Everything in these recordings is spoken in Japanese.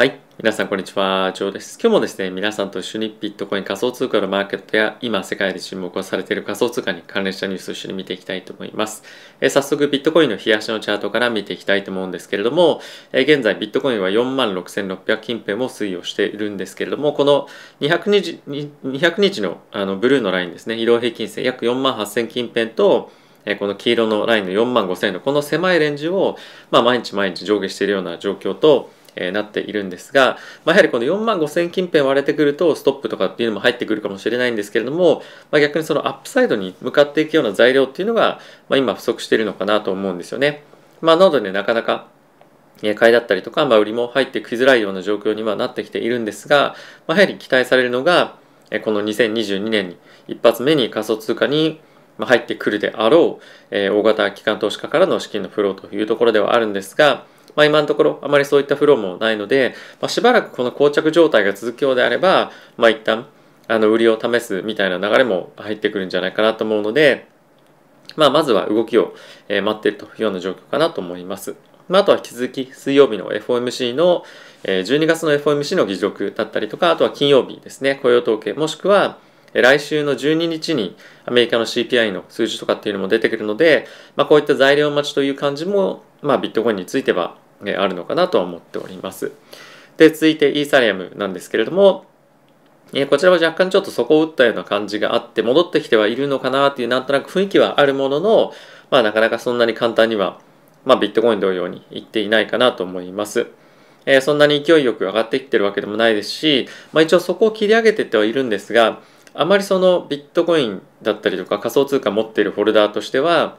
はい。皆さん、こんにちは。ジョーです。今日もですね、皆さんと一緒にビットコイン仮想通貨のマーケットや、今世界で注目をされている仮想通貨に関連したニュースを一緒に見ていきたいと思います。えー、早速、ビットコインの冷やしのチャートから見ていきたいと思うんですけれども、えー、現在、ビットコインは46,600近辺も推移をしているんですけれども、この200日 ,200 日のあのブルーのラインですね、移動平均線約48,000近辺と、この黄色のラインの4万5000のこの狭いレンジを、まあ、毎日毎日上下しているような状況と、えなっているんですが、まあ、やはりこの4万5000近辺割れてくるとストップとかっていうのも入ってくるかもしれないんですけれども、まあ、逆にそのアップサイドに向かっていくような材料っていうのが、まあ、今不足しているのかなと思うんですよね。まあ、なのでねなかなか買いだったりとか、まあ、売りも入ってきづらいような状況にはなってきているんですが、まあ、やはり期待されるのがこの2022年に一発目に仮想通貨に入ってくるであろう大型機関投資家からの資金のフローというところではあるんですが、まあ、今のところあまりそういったフローもないので、まあ、しばらくこの膠着状態が続くようであれば、まあ、一旦あの売りを試すみたいな流れも入ってくるんじゃないかなと思うので、まあ、まずは動きを待っているというような状況かなと思います。まあ、あとは引き続き水曜日の FOMC の12月の FOMC の議事録だったりとかあとは金曜日ですね雇用統計もしくは来週の12日にアメリカの CPI の数字とかっていうのも出てくるので、まあ、こういった材料待ちという感じも、まあ、ビットコインについては、あるのかなとは思っております。で、続いてイーサリアムなんですけれども、えこちらは若干ちょっと底を打ったような感じがあって、戻ってきてはいるのかなっていうなんとなく雰囲気はあるものの、まあ、なかなかそんなに簡単には、まあ、ビットコイン同様にいっていないかなと思います。えー、そんなに勢いよく上がってきてるわけでもないですし、まあ、一応そこを切り上げてってはいるんですが、あまりそのビットコインだったりとか仮想通貨持っているホルダーとしては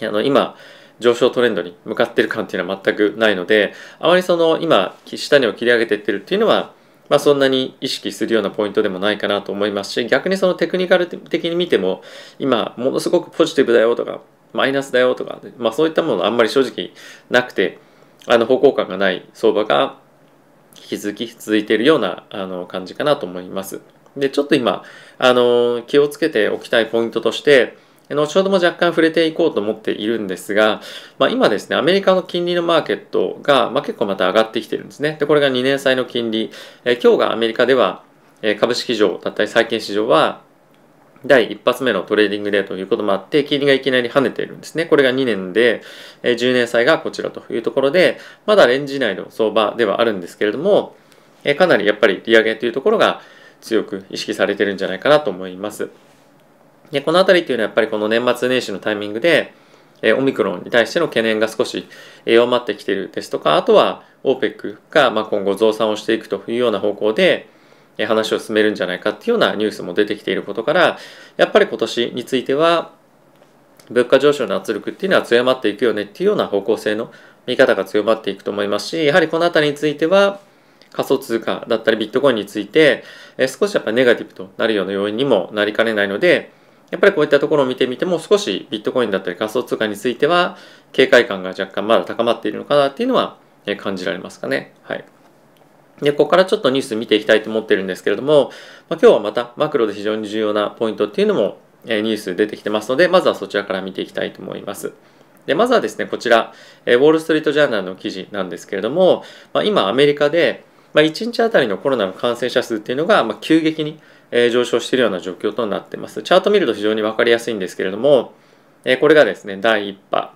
あの今上昇トレンドに向かっている感っていうのは全くないのであまりその今下値を切り上げていってるっていうのは、まあ、そんなに意識するようなポイントでもないかなと思いますし逆にそのテクニカル的に見ても今ものすごくポジティブだよとかマイナスだよとか、まあ、そういったものあんまり正直なくてあの方向感がない相場が引き続き続いているようなあの感じかなと思います。で、ちょっと今、あの、気をつけておきたいポイントとして、後ほども若干触れていこうと思っているんですが、まあ、今ですね、アメリカの金利のマーケットが、まあ、結構また上がってきてるんですね。で、これが2年債の金利。え今日がアメリカでは、え株式市場だったり債券市場は、第1発目のトレーディングデーということもあって、金利がいきなり跳ねているんですね。これが2年で、10年債がこちらというところで、まだレンジ内の相場ではあるんですけれども、かなりやっぱり利上げというところが、強く意識されてるんじゃないかなと思います。でこの辺りっていうのはやっぱりこの年末年始のタイミングで、えオミクロンに対しての懸念が少し弱まってきているですとかあとは OPEC がま今後増産をしていくというような方向で話を進めるんじゃないかっていうようなニュースも出てきていることからやっぱり今年については物価上昇の圧力っていうのは強まっていくよねっていうような方向性の見方が強まっていくと思いますしやはりこの辺りについては仮想通貨だったりビットコインについて、え少しやっぱネガティブとなるような要因にもなりかねないので、やっぱりこういったところを見てみても少しビットコインだったり仮想通貨については警戒感が若干まだ高まっているのかなっていうのは感じられますかね。はい。で、ここからちょっとニュース見ていきたいと思ってるんですけれども、まあ、今日はまたマクロで非常に重要なポイントっていうのもニュース出てきてますので、まずはそちらから見ていきたいと思います。で、まずはですね、こちら、ウォール・ストリート・ジャーナルの記事なんですけれども、まあ、今アメリカでまあ、1日あたりのコロナの感染者数っていうのが、まあ、急激に上昇しているような状況となってます。チャート見ると非常に分かりやすいんですけれども、これがですね、第1波。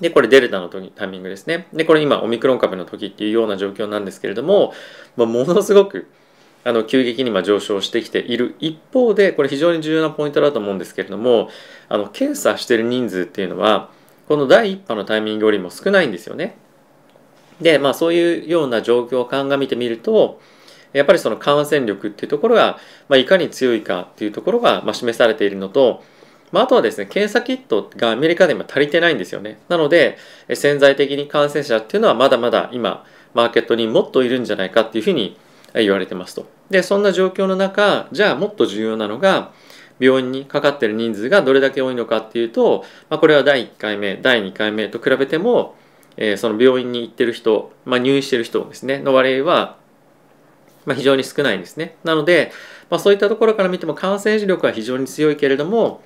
で、これデルタの時タイミングですね。で、これ今オミクロン株の時っていうような状況なんですけれども、まあ、ものすごくあの急激に今上昇してきている一方で、これ非常に重要なポイントだと思うんですけれども、あの検査してる人数っていうのは、この第1波のタイミングよりも少ないんですよね。で、まあ、そういうような状況を鑑みてみるとやっぱりその感染力っていうところが、まあ、いかに強いかっていうところが、まあ、示されているのと、まあ、あとはですね検査キットがアメリカで今足りてないんですよねなので潜在的に感染者っていうのはまだまだ今マーケットにもっといるんじゃないかっていうふうに言われてますとでそんな状況の中じゃあもっと重要なのが病院にかかってる人数がどれだけ多いのかっていうと、まあ、これは第1回目第2回目と比べてもえー、その病院に行ってる人、まあ、入院してる人ですねの割合は、まあ、非常に少ないんですねなので、まあ、そういったところから見ても感染力は非常に強いけれども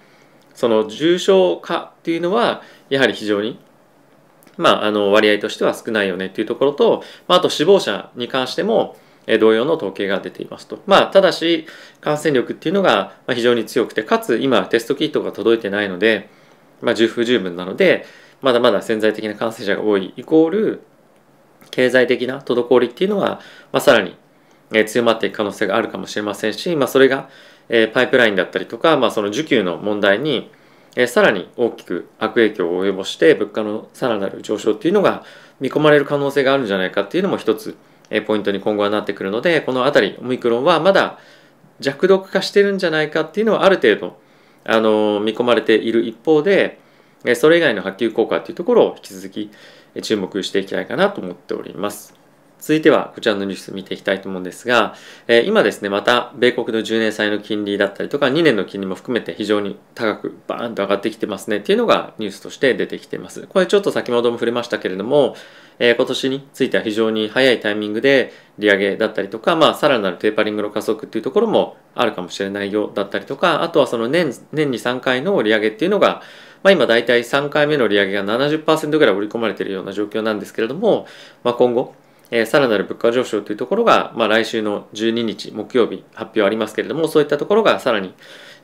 その重症化っていうのはやはり非常にまあ、あの割合としては少ないよねっていうところと、まあ、あと死亡者に関しても、え同様の統計が出ていますと。まあ、ただし、感染力っていうのが非常に強くて、かつ今テストキットが届いてないので、まあ、十分十分なので、まだまだ潜在的な感染者が多いイコール経済的な滞りっていうのは、まあ、さらに、え強まっていく可能性があるかもしれませんし、まあ、それが、えパイプラインだったりとか、まあ、その需給の問題に、えさらに大きく悪影響を及ぼして物価のさらなる上昇っていうのが見込まれる可能性があるんじゃないかっていうのも一つ、えポイントに今後はなってくるのでこの辺りオミクロンはまだ弱毒化してるんじゃないかっていうのはある程度、あの見込まれている一方で、それ以外の波及効果というところを引き続き注目していきたいかなと思っております。続いてはこちらのニュース見ていきたいと思うんですが、え今ですね、また米国の10年債の金利だったりとか2年の金利も含めて非常に高くバーンと上がってきてますねっていうのがニュースとして出てきています。これちょっと先ほども触れましたけれども、え今年については非常に早いタイミングで利上げだったりとか、まあさらなるテーパリングの加速っていうところもあるかもしれないよだったりとか、あとはその年年に3回の利上げっていうのがまあ、今大体3回目の利上げが70%ぐらい織り込まれているような状況なんですけれども、まあ、今後、えー、さらなる物価上昇というところが、まあ、来週の12日木曜日発表ありますけれどもそういったところがさらに、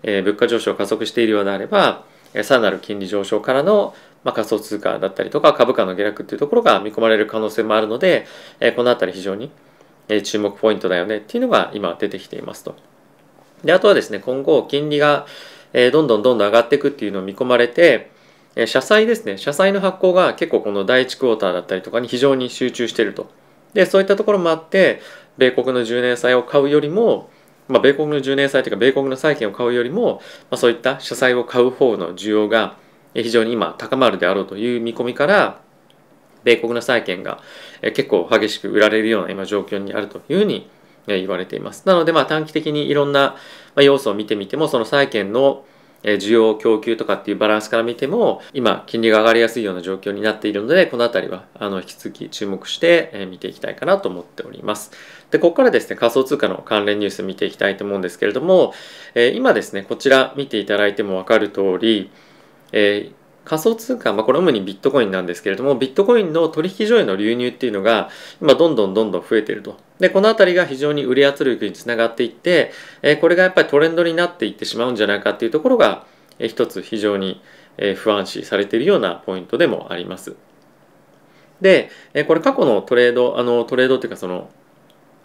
えー、物価上昇を加速しているようであれば、さらなる金利上昇からの、まあ、仮想通貨だったりとか株価の下落というところが見込まれる可能性もあるので、えー、このあたり非常に、えー、注目ポイントだよねっていうのが今出てきていますと。であとはですね今後金利がえー、どんどんどんどん上がっていくっていうのを見込まれて、えー、社債ですね、社債の発行が結構この第1クォーターだったりとかに非常に集中してると。で、そういったところもあって、米国の10年債を買うよりも、まあ、米国の10年債というか米国の債券を買うよりも、まあ、そういった社債を買う方の需要が非常に今高まるであろうという見込みから米国の債券が結構激しく売られるような今状況にあるというふうに言われています。なので、まあ、短期的にいろんな要素を見てみても、その債券の需要、供給とかっていうバランスから見ても、今、金利が上がりやすいような状況になっているので、この辺りは、あの、引き続き注目して見ていきたいかなと思っております。で、ここからですね、仮想通貨の関連ニュース見ていきたいと思うんですけれども、今ですね、こちら見ていただいてもわかる通り、仮想通貨、まあ、これ主にビットコインなんですけれども、ビットコインの取引所への流入っていうのが、今どんどんどんどん増えていると。で、このあたりが非常に売り圧力につながっていって、えこれがやっぱりトレンドになっていってしまうんじゃないかっていうところが、え一つ非常に不安視されているようなポイントでもあります。で、これ過去のトレード、あのトレードっていうかその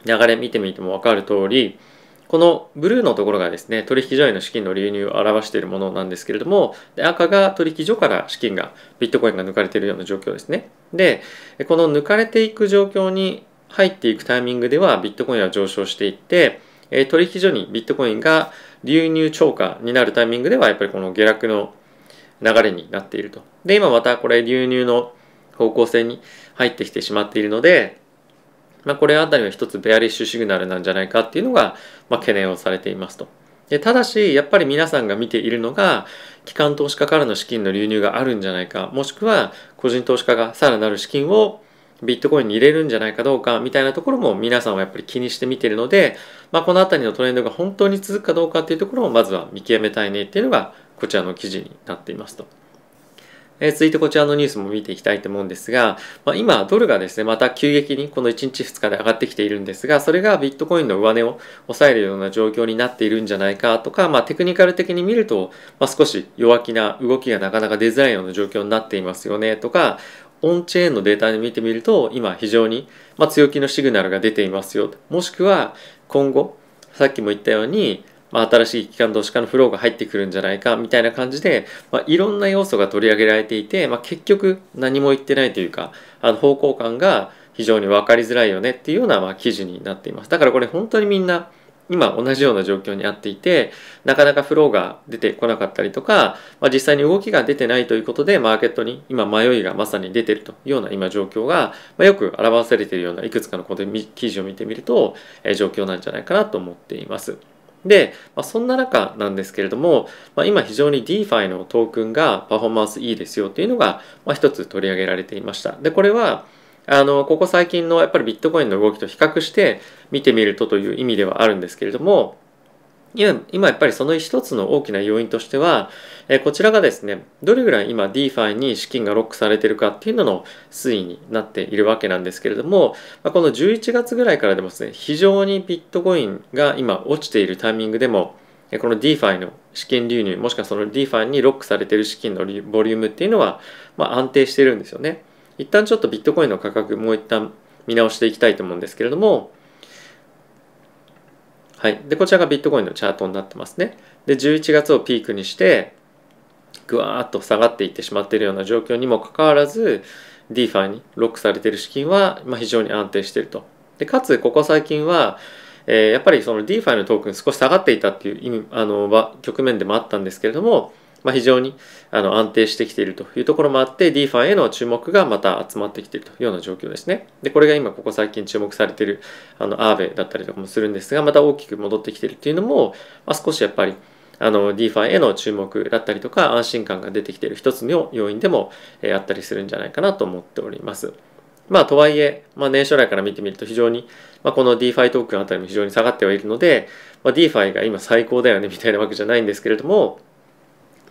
流れ見てみてもわかる通り、このブルーのところがですね、取引所への資金の流入を表しているものなんですけれども、で赤が取引所から資金が、ビットコインが抜かれているような状況ですね。で、この抜かれていく状況に入っていくタイミングでは、ビットコインは上昇していって、取引所にビットコインが流入超過になるタイミングでは、やっぱりこの下落の流れになっていると。で、今またこれ流入の方向性に入ってきてしまっているので、まあ、これあたりは一つベアリッシュシグナルなんじゃないかっていうのが、まあ、懸念をされていますと。でただしやっぱり皆さんが見ているのが機関投資家からの資金の流入があるんじゃないかもしくは個人投資家がさらなる資金をビットコインに入れるんじゃないかどうかみたいなところも皆さんはやっぱり気にして見てるので、まあ、この辺りのトレンドが本当に続くかどうかっていうところをまずは見極めたいねっていうのがこちらの記事になっていますと。えー、続いてこちらのニュースも見ていきたいと思うんですが、まあ、今ドルがですねまた急激にこの1日2日で上がってきているんですがそれがビットコインの上値を抑えるような状況になっているんじゃないかとか、まあ、テクニカル的に見ると、まあ、少し弱気な動きがなかなか出づらいような状況になっていますよねとかオンチェーンのデータで見てみると今非常に、ま強気のシグナルが出ていますよもしくは今後さっきも言ったようにまあ、新しい機関投資家のフローが入ってくるんじゃないかみたいな感じで、まあ、いろんな要素が取り上げられていて、まあ、結局何も言ってないというかあの方向感が非常に分かりづらいよねっていうようなまあ記事になっていますだからこれ本当にみんな今同じような状況にあっていてなかなかフローが出てこなかったりとか、まあ、実際に動きが出てないということでマーケットに今迷いがまさに出てるというような今状況が、まあ、よく表されているようないくつかの記事を見てみると、えー、状況なんじゃないかなと思っています。で、まあ、そんな中なんですけれども、まあ、今非常に DeFi のトークンがパフォーマンスいいですよっていうのが、まあ、一つ取り上げられていました。で、これは、あの、ここ最近のやっぱりビットコインの動きと比較して見てみるとという意味ではあるんですけれども、今やっぱりその一つの大きな要因としては、えー、こちらがですね、どれぐらい今 DeFi に資金がロックされてるかっていうのの推移になっているわけなんですけれども、まあ、この11月ぐらいからでもですね、非常にビットコインが今落ちているタイミングでも、この DeFi の資金流入、もしくはその DeFi にロックされてる資金のボリュームっていうのは、まあ、安定してるんですよね。一旦ちょっとビットコインの価格もう一旦見直していきたいと思うんですけれども、はい、でこちらがビットコインのチャートになってますね。で11月をピークにしてぐわーっと下がっていってしまっているような状況にもかかわらず DeFi にロックされている資金は、ま非常に安定していると。でかつここ最近は、えー、やっぱりその DeFi のトークン少し下がっていたっていう意味あの局面でもあったんですけれどもまあ、非常にあの安定してきているというところもあって DeFi への注目がまた集まってきているというような状況ですね。で、これが今ここ最近注目されているあのアーベだったりとかもするんですが、また大きく戻ってきているというのも、まあ、少しやっぱりあの DeFi への注目だったりとか安心感が出てきている一つの要因でも、えー、あったりするんじゃないかなと思っております。まあ、とはいえ、まあ、年初来から見てみると非常に、まあ、この DeFi トークンあたりも非常に下がってはいるので、まあ、DeFi が今最高だよねみたいなわけじゃないんですけれども、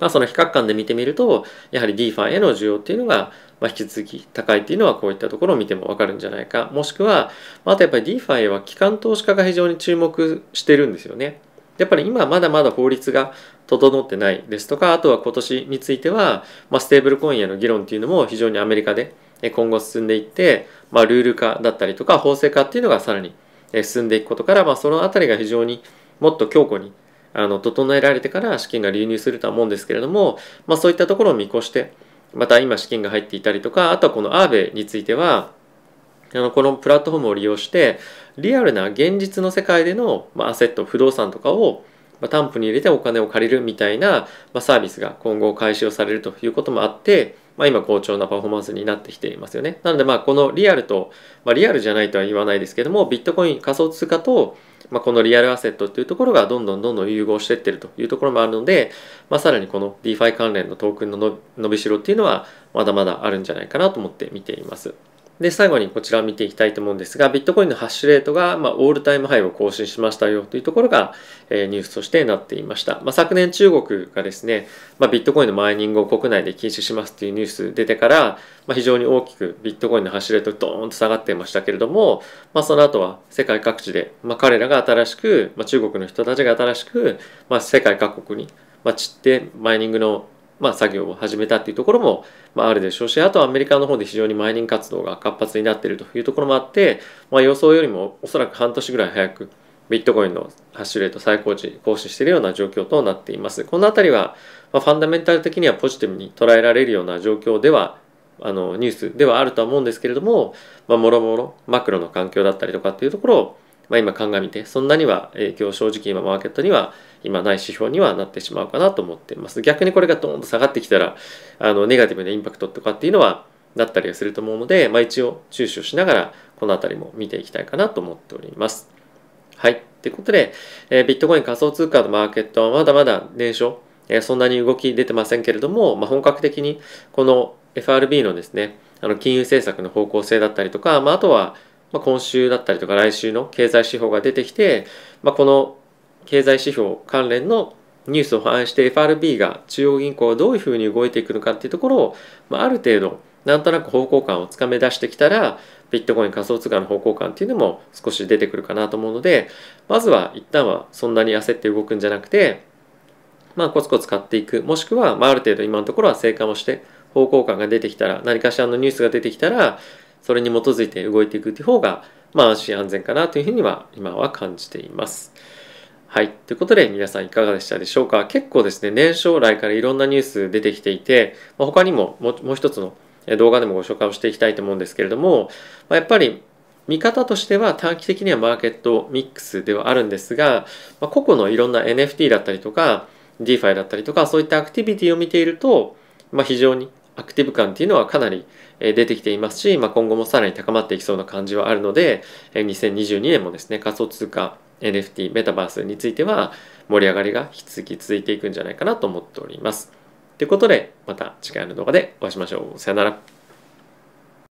まあ、その比較感で見てみるとやはり DeFi への需要っていうのがまあ、引き続き高いっていうのはこういったところを見てもわかるんじゃないかもしくはあとやっぱり DeFi は機関投資家が非常に注目してるんですよねやっぱり今まだまだ法律が整ってないですとかあとは今年については、まあ、ステーブルコインへの議論っていうのも非常にアメリカで今後進んでいって、まあ、ルール化だったりとか法制化っていうのがさらに進んでいくことから、まあ、その辺りが非常にもっと強固にあの整えられてから資金が流入するとは思うんですけれども、まあ、そういったところを見越してまた今資金が入っていたりとかあとはこのアーベについてはあのこのプラットフォームを利用してリアルな現実の世界での、まあ、アセット不動産とかを担保に入れてお金を借りるみたいな、まあ、サービスが今後開始をされるということもあってまあ、今好調なパフォーマンスになってきていますよね。なのでまあこのリアルと、まあ、リアルじゃないとは言わないですけどもビットコイン仮想通貨と、まあ、このリアルアセットっていうところがどんどんどんどん融合していってるというところもあるので、まあ、さらにこの DeFi 関連のトークンの伸びしろっていうのはまだまだあるんじゃないかなと思って見ています。で、最後にこちらを見ていきたいと思うんですが、ビットコインのハッシュレートが、まあ、オールタイムハイを更新しましたよというところが、えー、ニュースとしてなっていました。まあ、昨年中国がですね、まあ、ビットコインのマイニングを国内で禁止しますというニュース出てから、まあ、非常に大きくビットコインのハッシュレートドーンと下がっていましたけれども、まあ、その後は世界各地で、まあ、彼らが新しく、まあ、中国の人たちが新しく、まあ、世界各国に、まあ、散ってマイニングのまあ、作業を始めたっていうところも、まあ、あるでしょうしあとはアメリカの方で非常にマイニング活動が活発になっているというところもあって、まあ、予想よりもおそらく半年ぐらい早くビットコインのハッシュレート最高値行使しているような状況となっています。この辺りは、まあ、ファンダメンタル的にはポジティブに捉えられるような状況ではあのニュースではあるとは思うんですけれども、まあ、もろもろマクロの環境だったりとかっていうところをまあ、今鑑みてそんなには影響正直今マーケットには今ない指標にはなってしまうかなと思っています逆にこれがどんと下がってきたらあのネガティブなインパクトとかっていうのはなったりすると思うので、まあ、一応注視をしながらこの辺りも見ていきたいかなと思っております。はい。ということで、えー、ビットコイン仮想通貨のマーケットはまだまだ年少、えー、そんなに動き出てませんけれども、まあ、本格的にこの FRB のですね、あの金融政策の方向性だったりとか、まあ、あとはまあ、今週だったりとか来週の経済指標が出てきて、まあ、この経済指標関連のニュースを反映して FRB が中央銀行がどういうふうに動いていくのかっていうところを、まあ、ある程度なんとなく方向感をつかめ出してきたらビットコイン仮想通貨の方向感っていうのも少し出てくるかなと思うのでまずは一旦はそんなに焦って動くんじゃなくてまあコツコツ買っていくもしくは、まあ、ある程度今のところは成果もして方向感が出てきたら何かしらのニュースが出てきたらそれに基づいて動いていくという方が、まあ、安心安全かなというふうには今は感じています。はい。ということで、皆さんいかがでしたでしょうか結構ですね、年将来からいろんなニュース出てきていて、ま他にももう一つの動画でもご紹介をしていきたいと思うんですけれども、まやっぱり見方としては短期的にはマーケットミックスではあるんですが、ま個々のいろんな NFT だったりとか、DeFi だったりとか、そういったアクティビティを見ていると、まあ、非常にアクティブ感っていうのはかなり出てきていますし、まあ、今後もさらに高まっていきそうな感じはあるので2022年もですね仮想通貨 NFT メタバースについては盛り上がりが引き続き続いていくんじゃないかなと思っております。ということでまた次回の動画でお会いしましょう。さよなら。